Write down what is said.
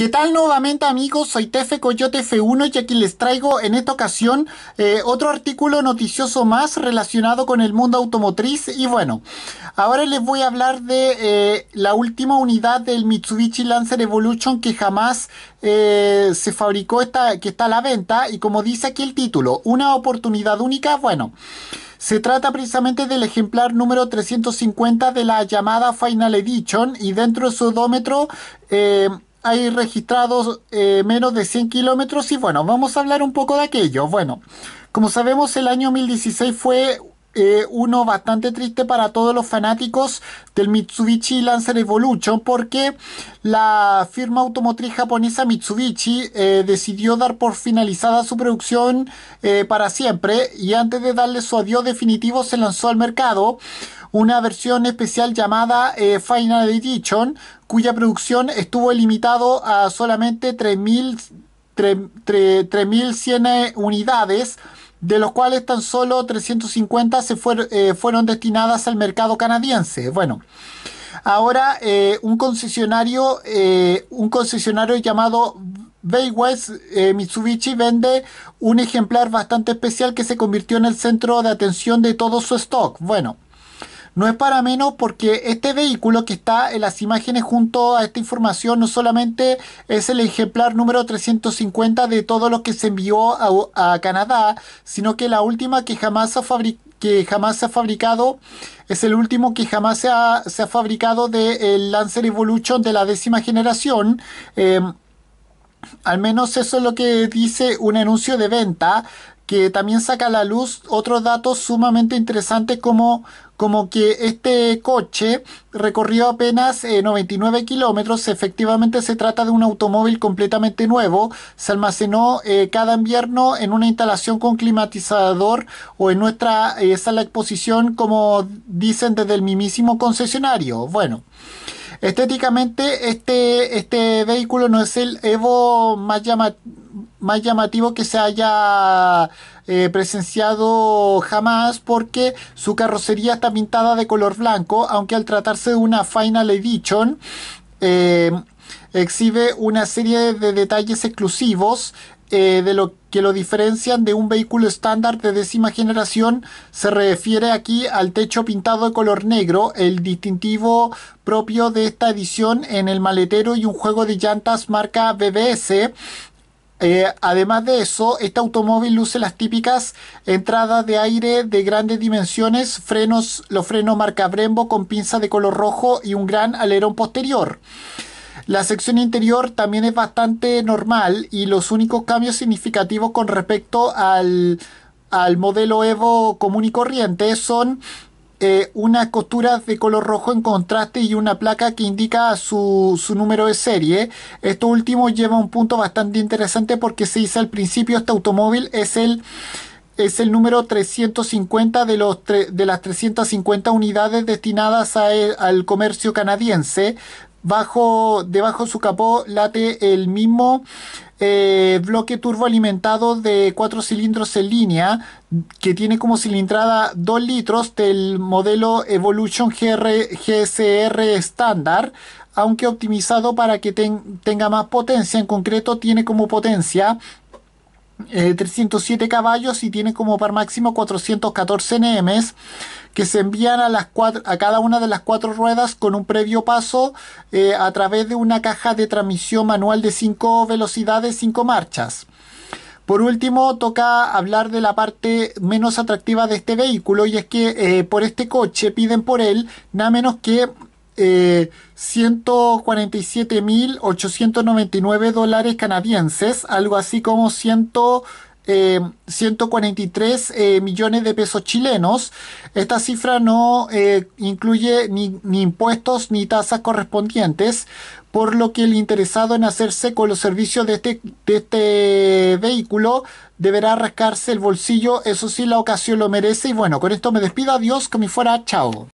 ¿Qué tal nuevamente amigos? Soy Tefe Coyote F1 y aquí les traigo en esta ocasión eh, otro artículo noticioso más relacionado con el mundo automotriz y bueno, ahora les voy a hablar de eh, la última unidad del Mitsubishi Lancer Evolution que jamás eh, se fabricó, esta, que está a la venta y como dice aquí el título, una oportunidad única, bueno... Se trata precisamente del ejemplar número 350 de la llamada Final Edition y dentro de su odómetro hay registrados eh, menos de 100 kilómetros y bueno, vamos a hablar un poco de aquello. Bueno, como sabemos el año 2016 fue eh, uno bastante triste para todos los fanáticos del Mitsubishi Lancer Evolution porque la firma automotriz japonesa Mitsubishi eh, decidió dar por finalizada su producción para siempre y antes de darle su adiós definitivo se lanzó al mercado una versión especial llamada eh, Final Edition, cuya producción estuvo limitado a solamente 3.100 unidades, de los cuales tan solo 350 se eh, fueron destinadas al mercado canadiense. Bueno. Ahora eh, un concesionario, un concesionario llamado Baywest West Mitsubishi vende un ejemplar bastante especial que se convirtió en el centro de atención de todo su stock. Bueno, no es para menos porque este vehículo que está en las imágenes junto a esta información no solamente es el ejemplar número 350 de todo lo que se envió a, Canadá, sino que la última que jamás que jamás se ha fabricado, es el último que jamás se ha, fabricado del Lancer Evolution de la décima generación. Eh, al menos eso es lo que dice un anuncio de venta que también saca a la luz otros datos sumamente interesantes como, como que este coche recorrió apenas 99 eh, kilómetros, efectivamente se trata de un automóvil completamente nuevo, se almacenó eh, cada invierno en una instalación con climatizador o en nuestra eh, sala exposición como dicen desde el mismísimo concesionario. Bueno. Estéticamente, este, este vehículo no es el Evo más llamativo más llamativo que se haya eh, presenciado jamás porque su carrocería está pintada de color blanco, aunque al tratarse de una Final Edition eh, exhibe una serie de detalles exclusivos eh, de lo que lo diferencian de un vehículo estándar de décima generación se refiere aquí al techo pintado de color negro, el distintivo propio de esta edición en el maletero y un juego de llantas marca BBS eh, además de eso, este automóvil luce las típicas entradas de aire de grandes dimensiones, frenos, los frenos marca Brembo con pinza de color rojo y un gran alerón posterior. La sección interior también es bastante normal y los únicos cambios significativos con respecto al, al modelo Evo común y corriente son eh, unas costuras de color rojo en contraste y una placa que indica su, número de serie. Esto último lleva un punto bastante interesante porque se dice al principio este automóvil es el es el número 350 de, los de las 350 unidades destinadas e, al comercio canadiense. Bajo, debajo su capó late el mismo eh, bloque turbo alimentado de cuatro cilindros en línea que tiene como cilindrada 2 litros del modelo Evolution GR, GSR estándar, aunque optimizado para que tenga más potencia. En concreto, tiene como potencia 307 eh, caballos y tiene como par máximo 414 nm que se envían a, las a cada una de las cuatro ruedas con un previo paso eh, a través de una caja de transmisión manual de cinco velocidades, cinco marchas. Por último, toca hablar de la parte menos atractiva de este vehículo y es que eh, por este coche piden por él nada menos que 147.899 eh, dólares canadienses, algo así como 100... 143 eh, eh, millones de pesos chilenos. Esta cifra no eh, incluye ni, impuestos ni tasas correspondientes, por lo que el interesado en hacerse con los servicios este, de este, vehículo deberá rascarse el bolsillo, eso sí la ocasión lo merece. Y bueno, con esto me despido, adiós, que me fuera, chao.